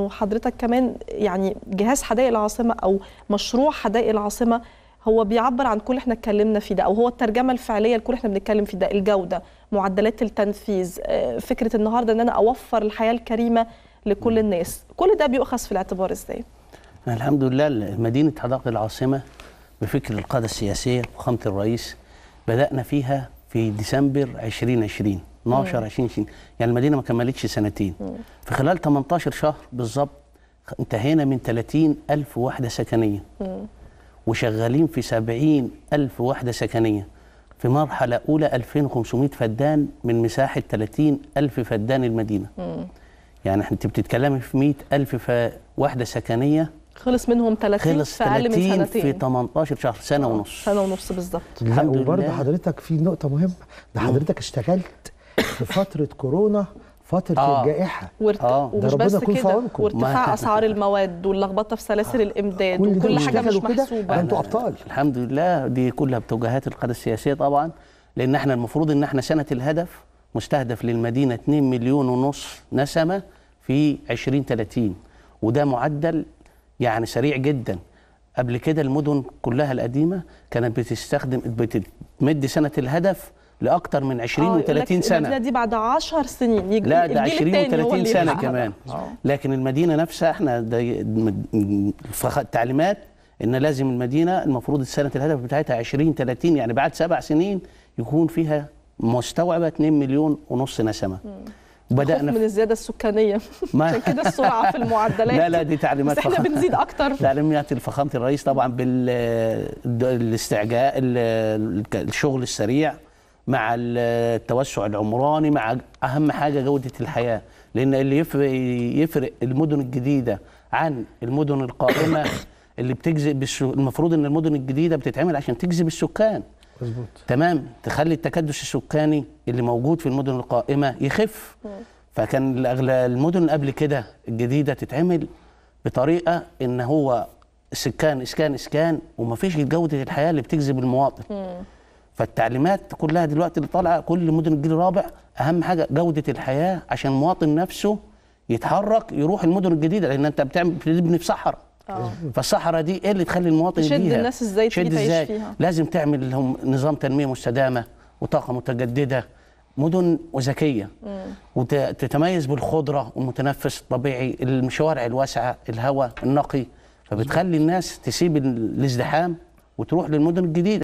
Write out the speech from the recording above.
وحضرتك كمان يعني جهاز حدائق العاصمه او مشروع حدائق العاصمه هو بيعبر عن كل احنا اتكلمنا فيه ده او هو الترجمه الفعليه لكل احنا بنتكلم فيه ده الجوده معدلات التنفيذ آه، فكره النهارده ان انا اوفر الحياه الكريمه لكل الناس كل ده بيؤخذ في الاعتبار ازاي الحمد لله مدينه حدائق العاصمه بفكر القاده السياسيه فخامه الرئيس بدانا فيها في ديسمبر 2020 12 20 شهر يعني المدينه ما كملتش سنتين في خلال 18 شهر بالظبط انتهينا من 30 ألف وحدة سكنية وشغالين في 70 ألف وحدة سكنية في مرحلة أولى 2500 فدان من مساحة 30 ألف فدان المدينة يعني أنت بتتكلمي في 100 ألف وحدة سكنية خلص منهم 30 خلص في أقل من سنتين في 18 شهر سنة آه، ونص سنة ونص بالظبط وبرضه حضرتك في نقطة مهمة ده حضرتك اشتغلت في فتره كورونا فتره آه. الجائحه وارت... آه. ومش بس كده وارتفاع اسعار المواد واللخبطه في سلاسل آه. الامداد كل وكل حاجه مش محسوبه يعني انتوا ابطال الحمد لله دي كلها بتوجيهات القاده السياسيه طبعا لان احنا المفروض ان احنا سنه الهدف مستهدف للمدينه 2 مليون ونص نسمه في 2030 وده معدل يعني سريع جدا قبل كده المدن كلها القديمه كانت بتستخدم بتمد سنه الهدف لاكثر من 20 آه، و30 سنه المدينه دي بعد 10 سنين يجي لا ده 20 و30 سنه كمان أوه. لكن المدينه نفسها احنا ده التعليمات ان لازم المدينه المفروض السنه الهدف بتاعتها 20 30 يعني بعد سبع سنين يكون فيها مستوعبه 2 مليون ونص نسمه مم. بدأنا من الزياده السكانيه عشان كده السرعه في المعدلات لا لا دي تعليمات بس احنا بنزيد اكتر تعليمات فخامه الرئيس طبعا بالاستعجاء الشغل السريع مع التوسع العمراني مع اهم حاجه جوده الحياه لان اللي يفرق يفرق المدن الجديده عن المدن القائمه اللي بتجذب المفروض ان المدن الجديده بتتعمل عشان تجذب السكان مظبوط تمام تخلي التكدس السكاني اللي موجود في المدن القائمه يخف فكان المدن قبل كده الجديده تتعمل بطريقه ان هو سكان اسكان اسكان ومفيش جوده الحياه اللي بتجذب المواطن فالتعليمات كلها دلوقتي اللي طالعه كل مدن الجيل الرابع اهم حاجه جوده الحياه عشان المواطن نفسه يتحرك يروح المدن الجديدة لان انت بتعمل بتبني في صحراء آه. فالصحراء دي ايه اللي تخلي المواطن يشد الناس ازاي تشد ازاي فيها. لازم تعمل لهم نظام تنميه مستدامه وطاقه متجدده مدن وذكيه وتتميز بالخضره والمتنفس الطبيعي الشوارع الواسعه الهواء النقي فبتخلي الناس تسيب الازدحام وتروح للمدن الجديده